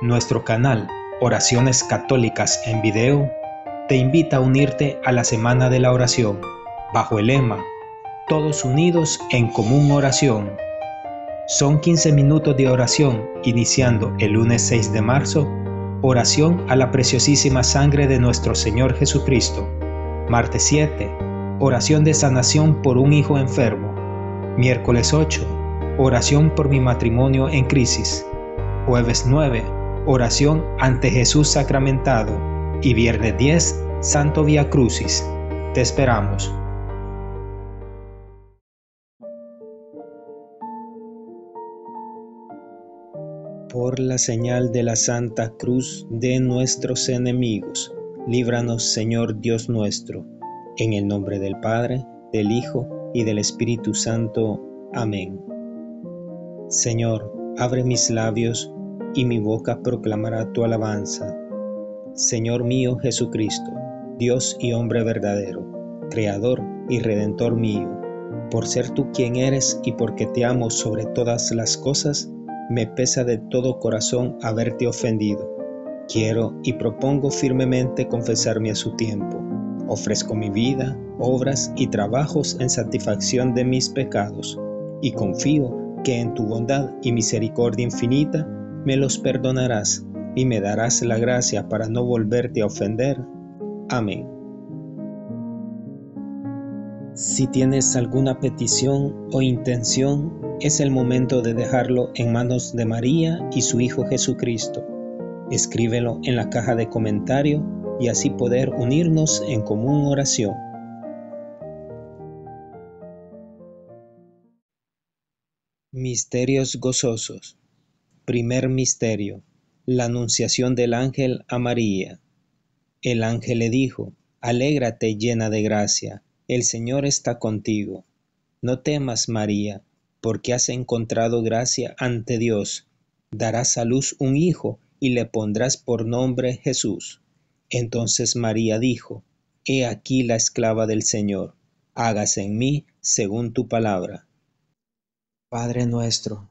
Nuestro canal Oraciones Católicas en Video te invita a unirte a la Semana de la Oración bajo el lema Todos unidos en común oración. Son 15 minutos de oración iniciando el lunes 6 de marzo, oración a la preciosísima sangre de nuestro Señor Jesucristo. Martes 7, oración de sanación por un hijo enfermo. Miércoles 8, oración por mi matrimonio en crisis. Jueves 9, oración ante Jesús sacramentado y viernes 10, Santo Via Crucis. Te esperamos. Por la señal de la Santa Cruz de nuestros enemigos, líbranos Señor Dios nuestro, en el nombre del Padre, del Hijo y del Espíritu Santo. Amén. Señor, abre mis labios y mi boca proclamará tu alabanza. Señor mío Jesucristo, Dios y hombre verdadero, Creador y Redentor mío, por ser tú quien eres y porque te amo sobre todas las cosas, me pesa de todo corazón haberte ofendido. Quiero y propongo firmemente confesarme a su tiempo. Ofrezco mi vida, obras y trabajos en satisfacción de mis pecados, y confío que en tu bondad y misericordia infinita me los perdonarás y me darás la gracia para no volverte a ofender. Amén. Si tienes alguna petición o intención, es el momento de dejarlo en manos de María y su Hijo Jesucristo. Escríbelo en la caja de comentario y así poder unirnos en común oración. Misterios gozosos Primer misterio. La anunciación del ángel a María. El ángel le dijo, Alégrate llena de gracia, el Señor está contigo. No temas, María, porque has encontrado gracia ante Dios. Darás a luz un hijo y le pondrás por nombre Jesús. Entonces María dijo, He aquí la esclava del Señor, hágase en mí según tu palabra. Padre nuestro,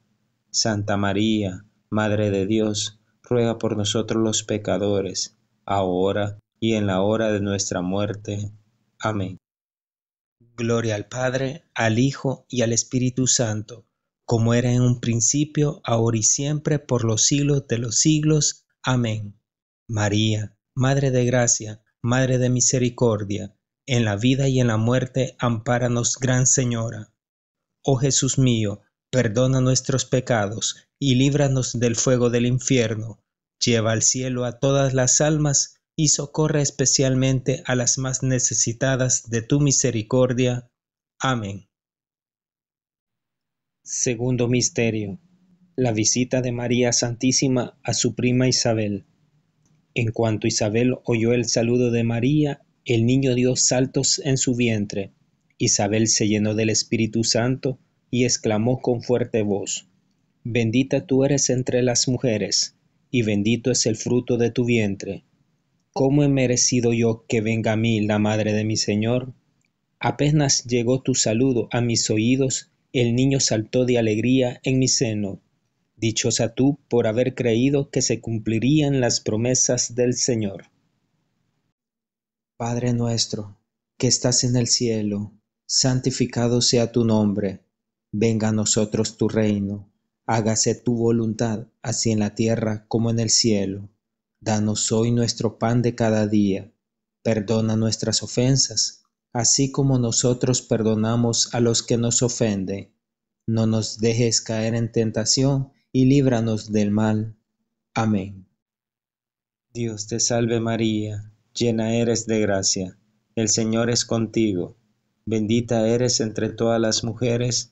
Santa María, Madre de Dios, ruega por nosotros los pecadores, ahora y en la hora de nuestra muerte. Amén. Gloria al Padre, al Hijo y al Espíritu Santo, como era en un principio, ahora y siempre, por los siglos de los siglos. Amén. María, Madre de Gracia, Madre de Misericordia, en la vida y en la muerte, ampáranos, Gran Señora. Oh Jesús mío, Perdona nuestros pecados, y líbranos del fuego del infierno. Lleva al cielo a todas las almas, y socorra especialmente a las más necesitadas de tu misericordia. Amén. Segundo Misterio. La visita de María Santísima a su prima Isabel. En cuanto Isabel oyó el saludo de María, el niño dio saltos en su vientre. Isabel se llenó del Espíritu Santo y exclamó con fuerte voz, Bendita tú eres entre las mujeres, y bendito es el fruto de tu vientre. ¿Cómo he merecido yo que venga a mí la madre de mi Señor? Apenas llegó tu saludo a mis oídos, el niño saltó de alegría en mi seno. Dichosa tú por haber creído que se cumplirían las promesas del Señor. Padre nuestro, que estás en el cielo, santificado sea tu nombre Venga a nosotros tu reino, hágase tu voluntad, así en la tierra como en el cielo. Danos hoy nuestro pan de cada día, perdona nuestras ofensas, así como nosotros perdonamos a los que nos ofenden. No nos dejes caer en tentación y líbranos del mal. Amén. Dios te salve María, llena eres de gracia, el Señor es contigo, bendita eres entre todas las mujeres,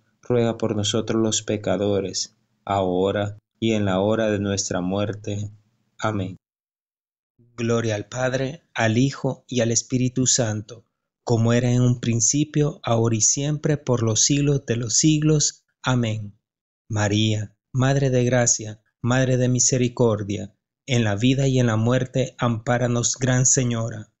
ruega por nosotros los pecadores, ahora y en la hora de nuestra muerte. Amén. Gloria al Padre, al Hijo y al Espíritu Santo, como era en un principio, ahora y siempre, por los siglos de los siglos. Amén. María, Madre de Gracia, Madre de Misericordia, en la vida y en la muerte, ampáranos, Gran Señora.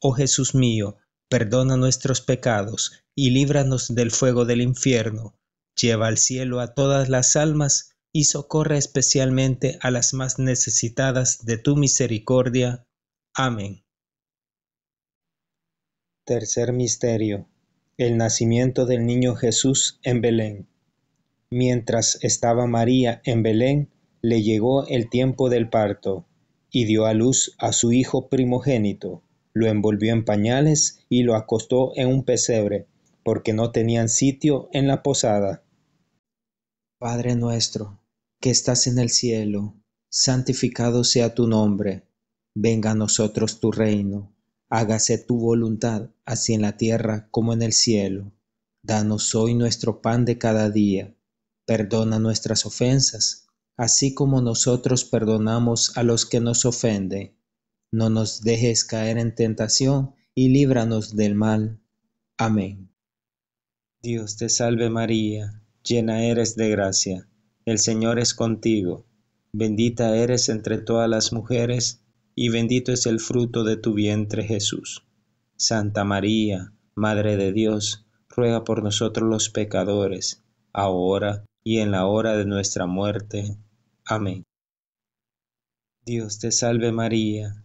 Oh Jesús mío, perdona nuestros pecados y líbranos del fuego del infierno, lleva al cielo a todas las almas y socorra especialmente a las más necesitadas de tu misericordia. Amén. Tercer Misterio. El nacimiento del niño Jesús en Belén. Mientras estaba María en Belén, le llegó el tiempo del parto, y dio a luz a su hijo primogénito lo envolvió en pañales y lo acostó en un pesebre, porque no tenían sitio en la posada. Padre nuestro, que estás en el cielo, santificado sea tu nombre, venga a nosotros tu reino, hágase tu voluntad, así en la tierra como en el cielo. Danos hoy nuestro pan de cada día, perdona nuestras ofensas, así como nosotros perdonamos a los que nos ofenden no nos dejes caer en tentación, y líbranos del mal. Amén. Dios te salve María, llena eres de gracia, el Señor es contigo, bendita eres entre todas las mujeres, y bendito es el fruto de tu vientre Jesús. Santa María, Madre de Dios, ruega por nosotros los pecadores, ahora y en la hora de nuestra muerte. Amén. Dios te salve María,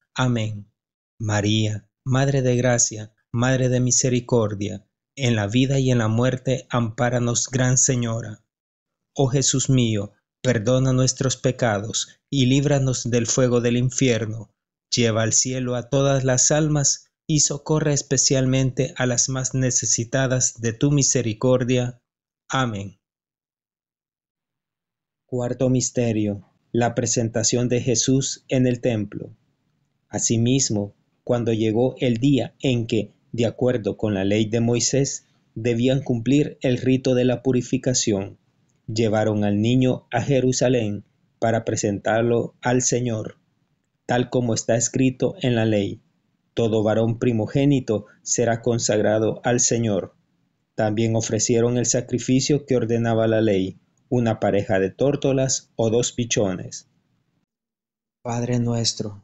Amén. María, Madre de Gracia, Madre de Misericordia, en la vida y en la muerte, ampáranos, Gran Señora. Oh Jesús mío, perdona nuestros pecados y líbranos del fuego del infierno. Lleva al cielo a todas las almas y socorra especialmente a las más necesitadas de tu misericordia. Amén. Cuarto Misterio. La presentación de Jesús en el templo. Asimismo, cuando llegó el día en que, de acuerdo con la ley de Moisés, debían cumplir el rito de la purificación, llevaron al niño a Jerusalén para presentarlo al Señor, tal como está escrito en la ley. Todo varón primogénito será consagrado al Señor. También ofrecieron el sacrificio que ordenaba la ley, una pareja de tórtolas o dos pichones. Padre nuestro,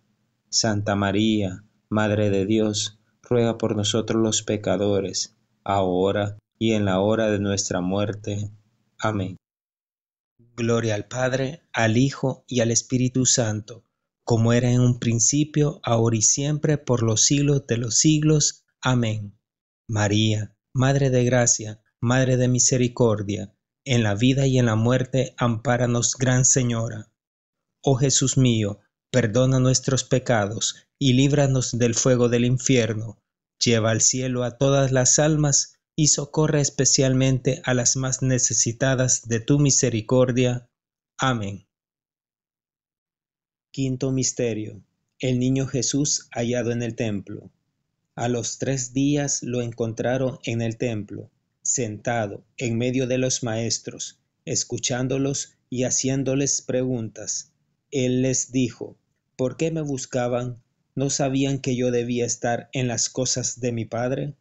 Santa María, Madre de Dios, ruega por nosotros los pecadores, ahora y en la hora de nuestra muerte. Amén. Gloria al Padre, al Hijo y al Espíritu Santo, como era en un principio, ahora y siempre, por los siglos de los siglos. Amén. María, Madre de Gracia, Madre de Misericordia, en la vida y en la muerte, ampáranos, Gran Señora. Oh Jesús mío, perdona nuestros pecados y líbranos del fuego del infierno, lleva al cielo a todas las almas y socorra especialmente a las más necesitadas de tu misericordia. Amén. Quinto Misterio. El Niño Jesús hallado en el templo. A los tres días lo encontraron en el templo, sentado en medio de los maestros, escuchándolos y haciéndoles preguntas. Él les dijo, ¿Por qué me buscaban? ¿No sabían que yo debía estar en las cosas de mi Padre?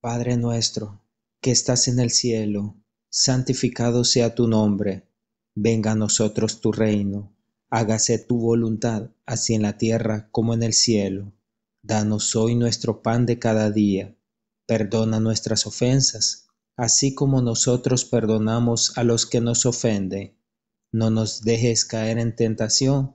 Padre nuestro, que estás en el cielo, santificado sea tu nombre, venga a nosotros tu reino, hágase tu voluntad, así en la tierra como en el cielo. Danos hoy nuestro pan de cada día, perdona nuestras ofensas, así como nosotros perdonamos a los que nos ofenden. No nos dejes caer en tentación,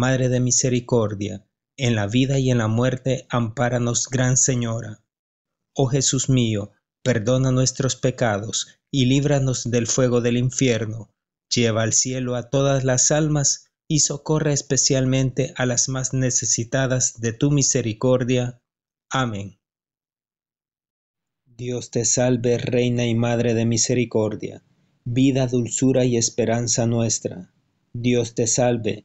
Madre de misericordia, en la vida y en la muerte, ampáranos, Gran Señora. Oh Jesús mío, perdona nuestros pecados y líbranos del fuego del infierno. Lleva al cielo a todas las almas y socorre especialmente a las más necesitadas de tu misericordia. Amén. Dios te salve, Reina y Madre de Misericordia, vida, dulzura y esperanza nuestra. Dios te salve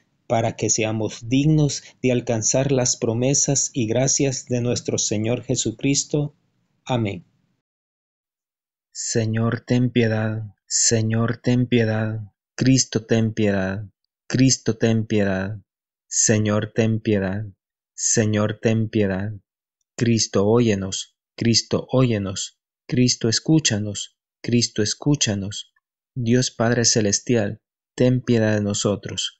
para que seamos dignos de alcanzar las promesas y gracias de nuestro Señor Jesucristo. Amén. Señor, ten piedad, Señor, ten piedad, Cristo, ten piedad, Cristo, ten piedad, Señor, ten piedad, Señor, ten piedad, Cristo, óyenos, Cristo, óyenos, Cristo, escúchanos, Cristo, escúchanos, Dios Padre Celestial, ten piedad de nosotros.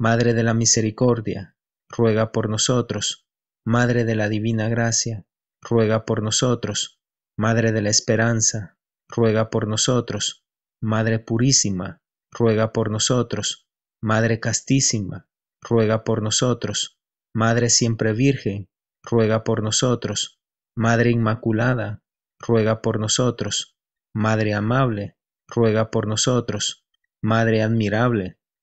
Madre de la Misericordia, ruega por nosotros. Madre de la Divina Gracia, ruega por nosotros. Madre de la Esperanza, ruega por nosotros. Madre Purísima, ruega por nosotros. Madre Castísima, ruega por nosotros. Madre Siempre Virgen, ruega por nosotros. Madre Inmaculada, ruega por nosotros. Madre Amable, ruega por nosotros. Madre Admirable,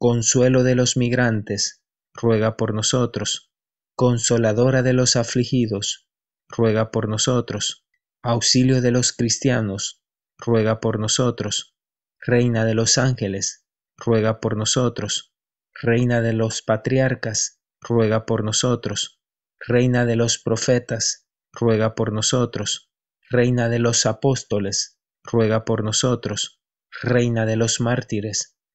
Consuelo de los migrantes, ruega por nosotros. Consoladora de los afligidos, ruega por nosotros. Auxilio de los cristianos, ruega por nosotros. Reina de los ángeles, ruega por nosotros. Reina de los patriarcas, ruega por nosotros. Reina de los profetas, ruega por nosotros. Reina de los apóstoles, ruega por nosotros. Reina de los mártires,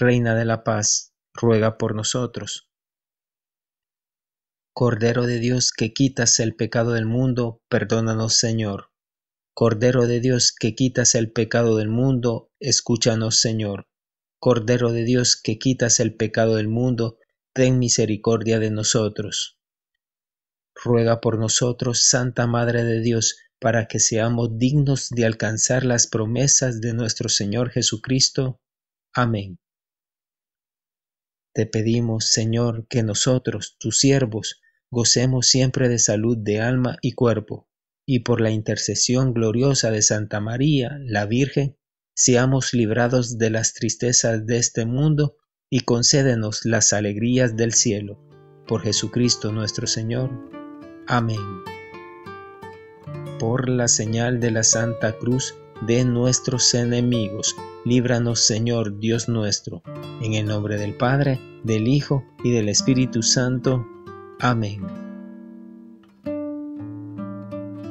Reina de la paz, ruega por nosotros. Cordero de Dios que quitas el pecado del mundo, perdónanos Señor. Cordero de Dios que quitas el pecado del mundo, escúchanos Señor. Cordero de Dios que quitas el pecado del mundo, ten misericordia de nosotros. Ruega por nosotros, Santa Madre de Dios, para que seamos dignos de alcanzar las promesas de nuestro Señor Jesucristo. Amén. Te pedimos, Señor, que nosotros, tus siervos, gocemos siempre de salud de alma y cuerpo, y por la intercesión gloriosa de Santa María, la Virgen, seamos librados de las tristezas de este mundo y concédenos las alegrías del cielo. Por Jesucristo nuestro Señor. Amén. Por la señal de la Santa Cruz, de nuestros enemigos. Líbranos, Señor Dios nuestro, en el nombre del Padre, del Hijo y del Espíritu Santo. Amén.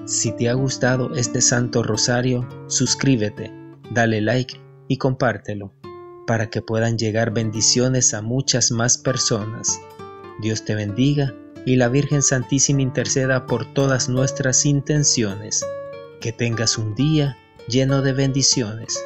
Si te ha gustado este Santo Rosario, suscríbete, dale like y compártelo, para que puedan llegar bendiciones a muchas más personas. Dios te bendiga y la Virgen Santísima interceda por todas nuestras intenciones. Que tengas un día lleno de bendiciones.